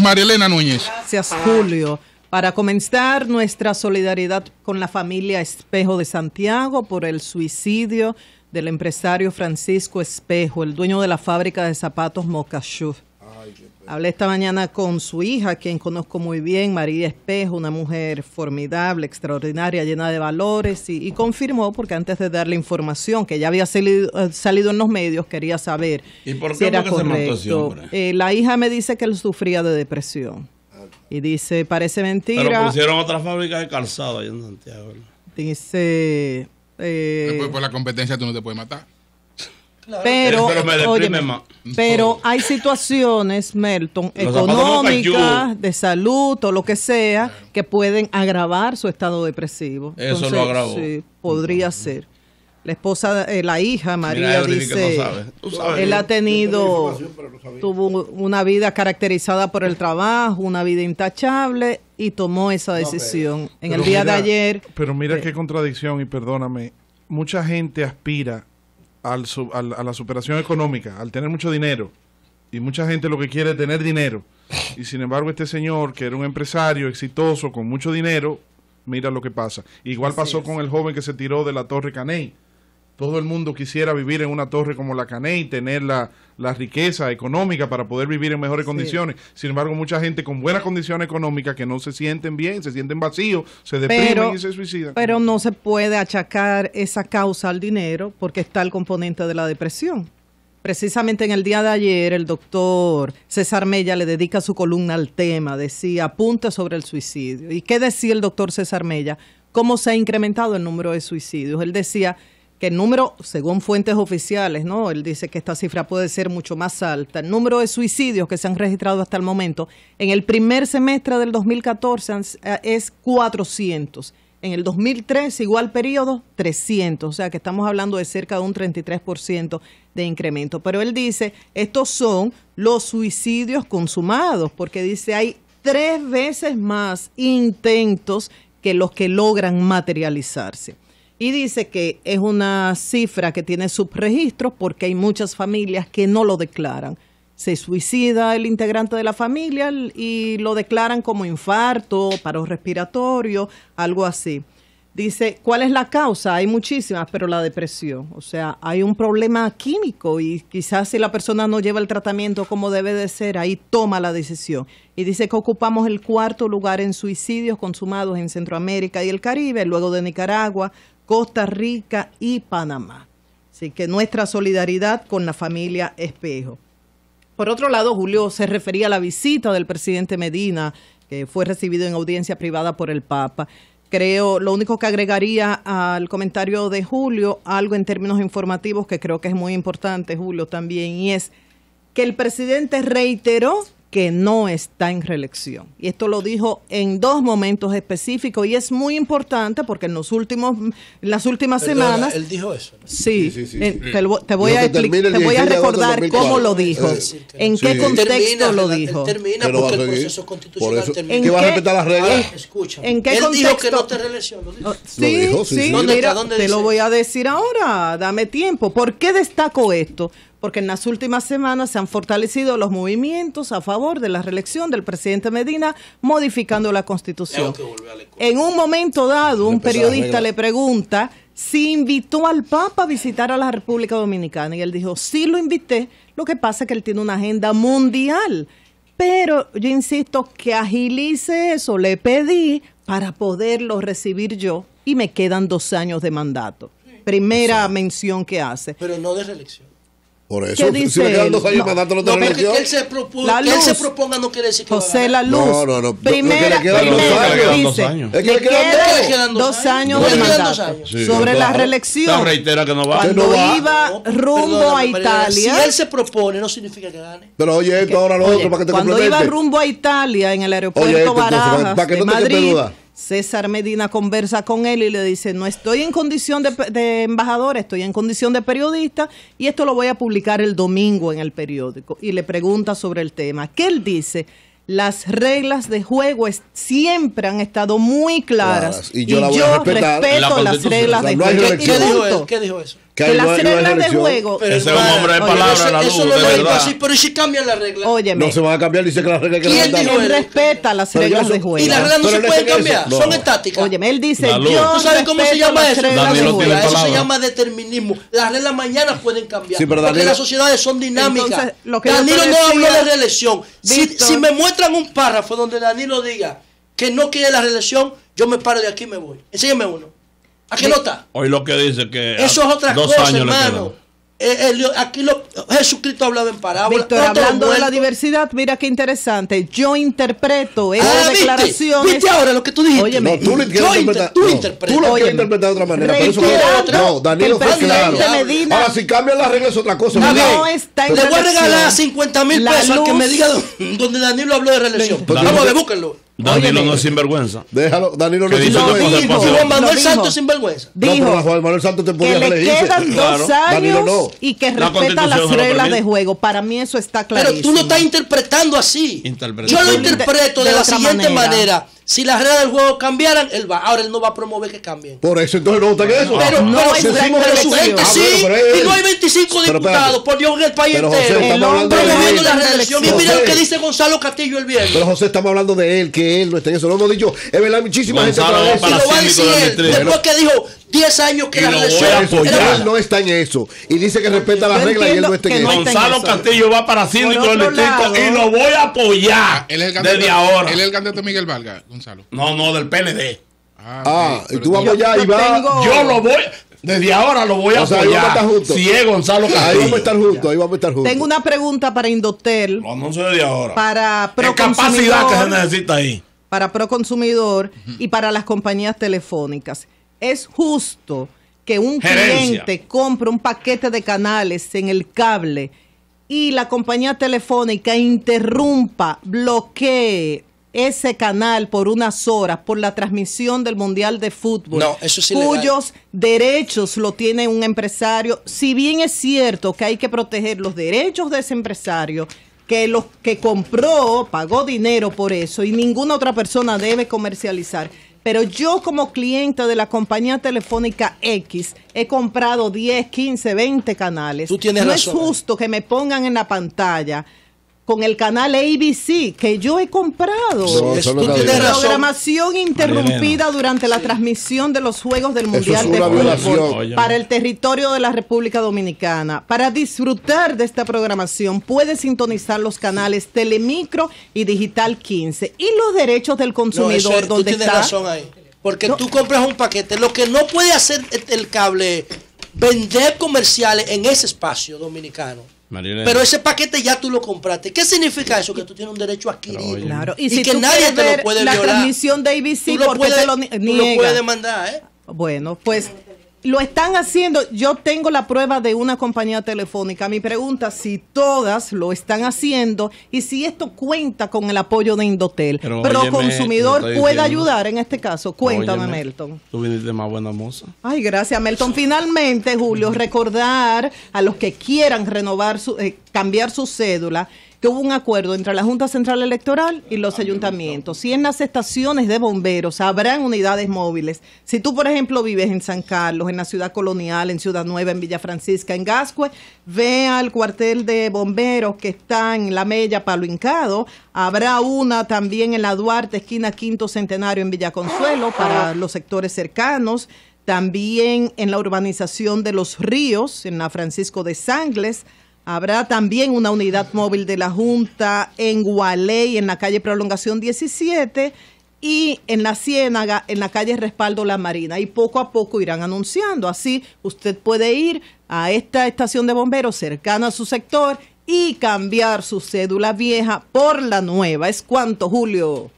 María Elena Núñez. Gracias, Julio. Para comenzar, nuestra solidaridad con la familia Espejo de Santiago por el suicidio del empresario Francisco Espejo, el dueño de la fábrica de zapatos mocashuf Hablé esta mañana con su hija, quien conozco muy bien, María Espejo, una mujer formidable, extraordinaria, llena de valores, y, confirmó, porque antes de darle información que ya había salido, eh, en los medios, quería saber si era correcto. Eh, la hija me dice que él sufría de depresión. Y dice, parece mentira. Pero pusieron otra fábrica de calzado ahí en Santiago. Dice... Eh, Después por la competencia tú no te puedes matar. Pero, pero, pero hay situaciones, Melton, económicas, de salud o lo que sea, que pueden agravar su estado depresivo. Eso lo agravó. Sí, podría ser. La esposa, eh, la hija María dice, él ha tenido, tuvo una vida caracterizada por el trabajo, una vida intachable y tomó esa decisión. en el día de ayer. Pero mira eh, qué contradicción y perdóname, mucha gente aspira al, a la superación económica, al tener mucho dinero. Y mucha gente lo que quiere es tener dinero. Y sin embargo, este señor, que era un empresario exitoso, con mucho dinero, mira lo que pasa. Igual pasó con el joven que se tiró de la Torre Caney. Todo el mundo quisiera vivir en una torre como la Caney, tener la, la riqueza económica para poder vivir en mejores condiciones. Sin embargo, mucha gente con buenas condiciones económicas que no se sienten bien, se sienten vacíos, se deprimen y se suicidan. Pero no se puede achacar esa causa al dinero porque está el componente de la depresión. Precisamente en el día de ayer, el doctor César Mella le dedica su columna al tema, decía, apunta sobre el suicidio. ¿Y qué decía el doctor César Mella? ¿Cómo se ha incrementado el número de suicidios? Él decía que el número, según fuentes oficiales, ¿no? Él dice que esta cifra puede ser mucho más alta. El número de suicidios que se han registrado hasta el momento en el primer semestre del 2014 eh, es 400. En el 2003, igual periodo, 300. O sea que estamos hablando de cerca de un 33% de incremento. Pero él dice, estos son los suicidios consumados, porque dice hay tres veces más intentos que los que logran materializarse. Y dice que es una cifra que tiene subregistros porque hay muchas familias que no lo declaran. Se suicida el integrante de la familia y lo declaran como infarto, paro respiratorio, algo así. Dice, ¿cuál es la causa? Hay muchísimas, pero la depresión. O sea, hay un problema químico y quizás si la persona no lleva el tratamiento como debe de ser, ahí toma la decisión. Y dice que ocupamos el cuarto lugar en suicidios consumados en Centroamérica y el Caribe, luego de Nicaragua, Costa Rica y Panamá. Así que nuestra solidaridad con la familia Espejo. Por otro lado, Julio se refería a la visita del presidente Medina, que fue recibido en audiencia privada por el Papa. Creo, lo único que agregaría al comentario de Julio, algo en términos informativos que creo que es muy importante, Julio, también, y es que el presidente reiteró que no está en reelección. Y esto lo dijo en dos momentos específicos y es muy importante porque en los últimos las últimas semanas él dijo eso. Sí, sí, sí, Te, voy, a, te voy a recordar cómo lo dijo, eh, en qué contexto lo dijo. porque ¿En ¿Qué va a respetar las reglas? Eh, escucha. ¿En qué él contexto? dijo que no te reelección, lo dijo. Oh, sí, sí, te lo voy a decir ahora, dame tiempo. ¿Por qué destaco esto? porque en las últimas semanas se han fortalecido los movimientos a favor de la reelección del presidente Medina, modificando la constitución. En un momento dado, un periodista le pregunta si invitó al Papa a visitar a la República Dominicana y él dijo, sí lo invité, lo que pasa es que él tiene una agenda mundial. Pero yo insisto que agilice eso, le pedí para poderlo recibir yo y me quedan dos años de mandato. Primera mención que hace. Pero no de reelección. Por eso, si le quedan dos años no, mandándolo no, que, que él se proponga, él se proponga no quiere decir que José la luz. No, no, no. Primera, primera, dos años. Dice, que quedan, dos, años, de mandato. Sobre la reelección. No reitera que no va. Cuando no iba rumbo a Italia. Si él se propone, no significa que gane. Pero oye, esto ahora lo otro, para que te Cuando iba rumbo a Italia en el aeropuerto Barajas de Madrid César Medina conversa con él y le dice, no estoy en condición de, embajador, estoy en condición de periodista y esto lo voy a publicar el domingo en el periódico. Y le pregunta sobre el tema. ¿Qué él dice? Las reglas de juego siempre han estado muy claras. Y yo, respeto las reglas de juego. ¿Qué dijo eso? Que, las reglas de juego. Ese es un hombre de palabras, eso no Así, pues, pero ¿y si cambian las reglas? No se van a cambiar, dice que las reglas que ¿Quién dijo él respeta las reglas de juego. Y las reglas no se pueden este cambiar, son estáticas. Oye, él dice, yo ¿Tú sabes cómo se llama eso? Eso se llama determinismo. Las reglas mañana pueden cambiar. porque las sociedades son dinámicas. Danilo no habló de reelección. Si, si me muestran un párrafo donde Danilo diga que no quiere la reelección, yo me paro de aquí y me voy. Enséñame uno. Aquí no está. Hoy lo que dice que. Eso es otra cosa, hermano. Eh, eh, aquí lo, Jesucristo ha hablado en parábola. Víctor, hablando de la diversidad, mira qué interesante. Yo interpreto ah, esa ah, declaración. ¿Viste? ¿Viste ahora lo que tú dijiste? Óyeme, no, tú lo quieres interpretar. Tú, lo interpretar de otra manera. Pero eso no, Danilo fue claro. Medina, ahora, si cambian las reglas es otra cosa. No, no está en Le voy a regalar 50 mil pesos al que me diga donde Danilo habló de reelección. Vamos a Danilo no es sinvergüenza. Déjalo, Danilo no es Lo vergüenza. dijo, Juan Manuel Santos es sinvergüenza. No, Dijo Manuel Santos te que le quedan dos años y que respeta las reglas de juego. Para mí eso está claro. Pero tú lo estás interpretando así. Yo lo interpreto de, la siguiente manera. Si las reglas del juego cambiaran, él va. Ahora él no va a promover que cambien. Por eso entonces no votan eso. Pero, no, pero, hay, ah, pero su gente sí. y no hay 25 diputados, por Dios, en el país entero. promoviendo la reelección. Y mira lo que dice Gonzalo Castillo el viernes. Pero José, estamos hablando de él, que él no está en eso. No, no dicho. Es verdad, muchísima gente. Para lo va a decir él. Después que dijo, 10 años que la reelección. Él no está en eso. Y dice que respeta las reglas y él no está en eso. Gonzalo Castillo va para síndico del distrito y lo voy a apoyar desde ahora. Él es el candidato Miguel Vargas. Gonzalo? No, no, del PLD. Ah, ah y tú vas allá y Yo lo voy. Desde ahora lo voy a hacer a Si es Gonzalo Castillo. Ahí vamos a estar juntos, ahí a estar Tengo una pregunta para Indotel. no sé desde ahora. Para ¿Qué capacidad que se necesita ahí? Para Proconsumidor y para las compañías telefónicas. Es justo que un cliente compre un paquete de canales en el cable y la compañía telefónica interrumpa, bloquee ese canal por unas horas por la transmisión del Mundial de Fútbol, cuyos derechos lo tiene un empresario, si bien es cierto que hay que proteger los derechos de ese empresario, que los que compró pagó dinero por eso y ninguna otra persona debe comercializar. Pero yo como cliente de la compañía telefónica X he comprado 10, 15, 20 canales. no es justo que me pongan en la pantalla con el canal ABC que yo he comprado. No, programación interrumpida durante la transmisión de los Juegos del Mundial de Fútbol para el territorio de la República Dominicana. Para disfrutar de esta programación puede sintonizar los canales Telemicro y Digital 15 y los derechos del consumidor porque tú compras un paquete, lo que no puede hacer el cable vender comerciales en ese espacio dominicano. Pero ese paquete ya tú lo compraste. ¿Qué significa eso? Que tú tienes un derecho adquirido. Claro. Y, que nadie te lo puede la violar. La transmisión de ABC tú lo puedes, te lo, tú puedes demandar, ¿eh? Bueno, pues lo están haciendo. Yo tengo la prueba de una compañía telefónica. Mi pregunta si todas lo están haciendo y si esto cuenta con el apoyo de Indotel. Pero, consumidor puede ayudar en este caso. Cuéntame, Melton. Tú viniste más buena moza. Ay, gracias, Melton. Finalmente, Julio, recordar a los que quieran renovar su, eh, cambiar su cédula, que hubo un acuerdo entre la Junta Central Electoral y los ayuntamientos. Si en las estaciones de bomberos habrán unidades móviles, si tú, por ejemplo, vives en San Carlos, en la Ciudad Colonial, en Ciudad Nueva, en Villa Francisca, en Gascue, ve al cuartel de bomberos que está en La Mella, Palo Hincado. Habrá una también en la Duarte, esquina Quinto Centenario, en Villa Consuelo, para los sectores cercanos también en la urbanización de Los Ríos, en la Francisco de Sangles, Habrá también una unidad móvil de la Junta en Gualey, en la calle Prolongación 17 y en la Ciénaga, en la calle Respaldo La Marina. Y poco a poco irán anunciando. Así usted puede ir a esta estación de bomberos cercana a su sector y cambiar su cédula vieja por la nueva. Es cuanto, Julio.